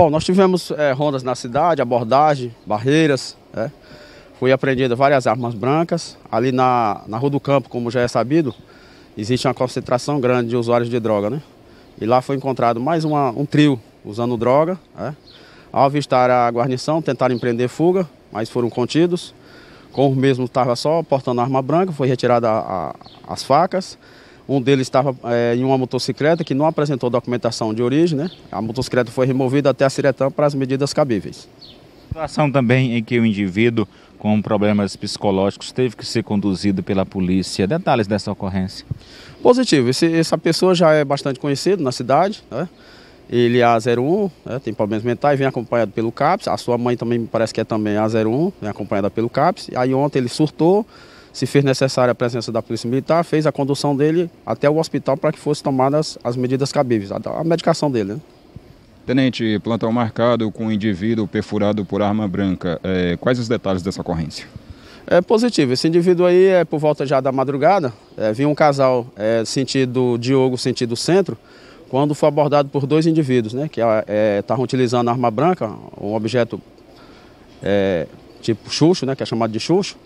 Bom, nós tivemos é, rondas na cidade, abordagem, barreiras, né? foi apreendida várias armas brancas. Ali na, na Rua do Campo, como já é sabido, existe uma concentração grande de usuários de droga, né? E lá foi encontrado mais uma, um trio usando droga. Né? Ao avistar a guarnição, tentaram empreender fuga, mas foram contidos. Com o mesmo estava só portando arma branca, foi retirada a, a, as facas. Um deles estava é, em uma motocicleta que não apresentou documentação de origem. Né? A motocicleta foi removida até a Ciretã para as medidas cabíveis. Situação também em que o indivíduo com problemas psicológicos teve que ser conduzido pela polícia. Detalhes dessa ocorrência. Positivo. Esse, essa pessoa já é bastante conhecida na cidade. Né? Ele é A01, né? tem problemas mentais, vem acompanhado pelo CAPS. A sua mãe também me parece que é também A01, vem acompanhada pelo CAPS. Aí ontem ele surtou se fez necessária a presença da Polícia Militar, fez a condução dele até o hospital para que fossem tomadas as medidas cabíveis, a, medicação dele. Né? Tenente, plantão marcado com indivíduo perfurado por arma branca. É, quais os detalhes dessa ocorrência? É positivo. Esse indivíduo aí é por volta já da madrugada. É, vinha um casal é, sentido Diogo, sentido centro, quando foi abordado por dois indivíduos, né? Que é, estavam é, utilizando arma branca, um objeto é, tipo Xuxo, né? Que é chamado de Xuxo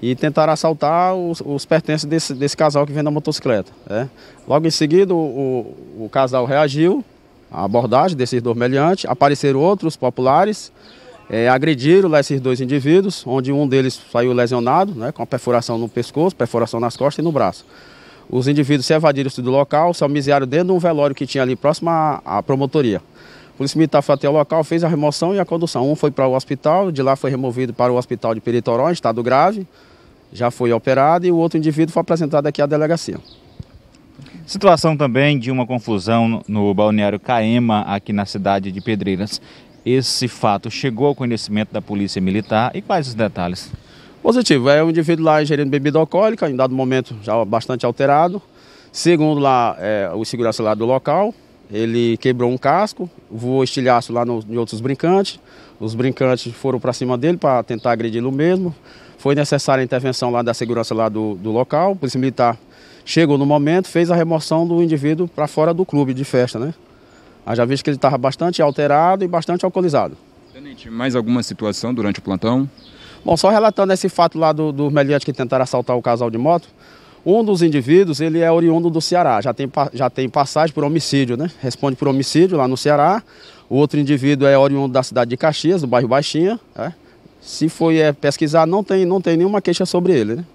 e tentaram assaltar os, os pertences desse, desse, casal que vem na motocicleta. Né? Logo em seguida, o, o, casal reagiu à abordagem desses dois meliantes, apareceram outros populares, é, agrediram lá esses dois indivíduos, onde um deles saiu lesionado, né, com perfuração no pescoço, perfuração nas costas e no braço. Os indivíduos se evadiram do local, se almisearam dentro de um velório que tinha ali próximo à, à promotoria. Polícia Militar foi até o local, fez a remoção e a condução. Um foi para o hospital, de lá foi removido para o hospital de Peritoró, em estado grave, já foi operado e o outro indivíduo foi apresentado aqui à delegacia. Situação também de uma confusão no balneário Caema, aqui na cidade de Pedreiras. Esse fato chegou ao conhecimento da Polícia Militar e quais os detalhes? Positivo, é um indivíduo lá ingerindo bebida alcoólica, em dado momento já bastante alterado. Segundo lá, é, o segurança lá do local, ele quebrou um casco, voou estilhaço lá no, em outros brincantes. Os brincantes foram para cima dele para tentar agredi-lo mesmo. Foi necessária a intervenção lá da segurança lá do, do local. O polícia militar chegou no momento, fez a remoção do indivíduo para fora do clube de festa, né? Já visto que ele estava bastante alterado e bastante alcoolizado. Tenente, mais alguma situação durante o plantão? Bom, só relatando esse fato lá do, do meliante que tentaram assaltar o casal de moto, um dos indivíduos, ele é oriundo do Ceará, já tem, já tem passagem por homicídio, né? Responde por homicídio lá no Ceará. O outro indivíduo é oriundo da cidade de Caxias, do bairro Baixinha. Né? Se for é, pesquisar, não tem, não tem nenhuma queixa sobre ele, né?